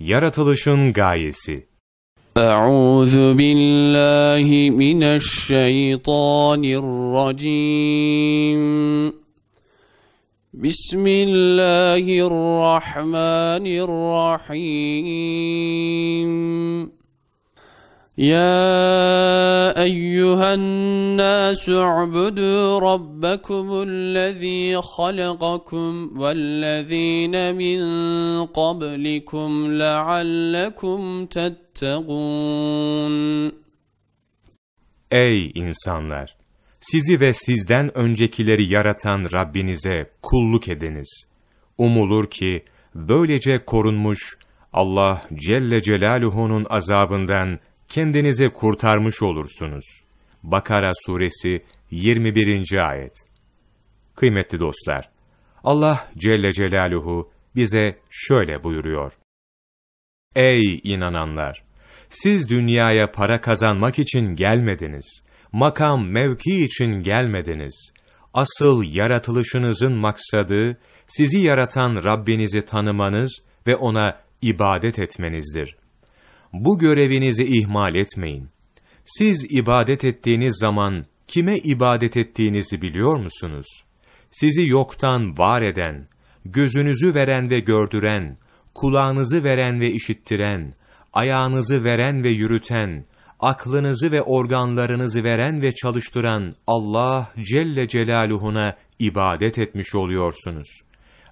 Yaratılışın gayesi. Euzu billahi mineşşeytanirracim. Bismillahirrahmanirrahim. Ya يا أيها الناس اعبدوا ربكم الذي خلقكم والذين من قبلكم لعلكم تتقون Ey insanlar! Sizi ve sizden öncekileri yaratan Rabbinize kulluk ediniz. Umulur ki böylece korunmuş Allah Celle Celaluhu'nun azabından kendinizi kurtarmış olursunuz. Bakara suresi 21. ayet Kıymetli dostlar, Allah Celle Celaluhu bize şöyle buyuruyor. Ey inananlar! Siz dünyaya para kazanmak için gelmediniz. Makam, mevki için gelmediniz. Asıl yaratılışınızın maksadı, sizi yaratan Rabbinizi tanımanız ve O'na ibadet etmenizdir bu görevinizi ihmal etmeyin. Siz ibadet ettiğiniz zaman kime ibadet ettiğinizi biliyor musunuz? Sizi yoktan var eden, gözünüzü veren ve gördüren, kulağınızı veren ve işittiren, ayağınızı veren ve yürüten, aklınızı ve organlarınızı veren ve çalıştıran Allah Celle Celaluhu'na ibadet etmiş oluyorsunuz.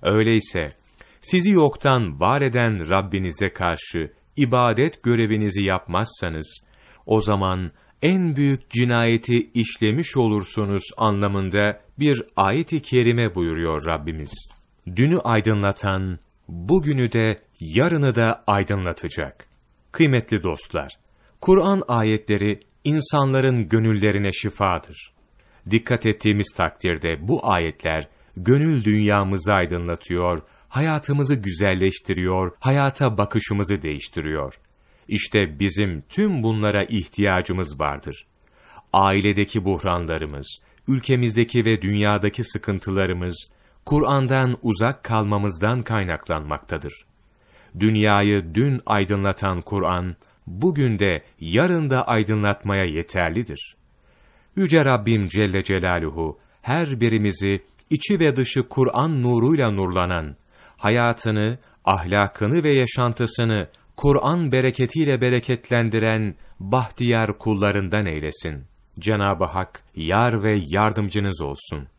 Öyleyse sizi yoktan var eden Rabbinize karşı ibadet görevinizi yapmazsanız, o zaman en büyük cinayeti işlemiş olursunuz anlamında bir ayet-i kerime buyuruyor Rabbimiz. Dünü aydınlatan, bugünü de yarını da aydınlatacak. Kıymetli dostlar, Kur'an ayetleri insanların gönüllerine şifadır. Dikkat ettiğimiz takdirde bu ayetler gönül dünyamızı aydınlatıyor, hayatımızı güzelleştiriyor, hayata bakışımızı değiştiriyor. İşte bizim tüm bunlara ihtiyacımız vardır. Ailedeki buhranlarımız, ülkemizdeki ve dünyadaki sıkıntılarımız, Kur'an'dan uzak kalmamızdan kaynaklanmaktadır. Dünyayı dün aydınlatan Kur'an, bugün de yarın da aydınlatmaya yeterlidir. Yüce Rabbim Celle Celaluhu, her birimizi içi ve dışı Kur'an nuruyla nurlanan, hayatını, ahlakını ve yaşantısını Kur'an bereketiyle bereketlendiren bahtiyar kullarından eylesin. Cenab-ı Hak yar ve yardımcınız olsun.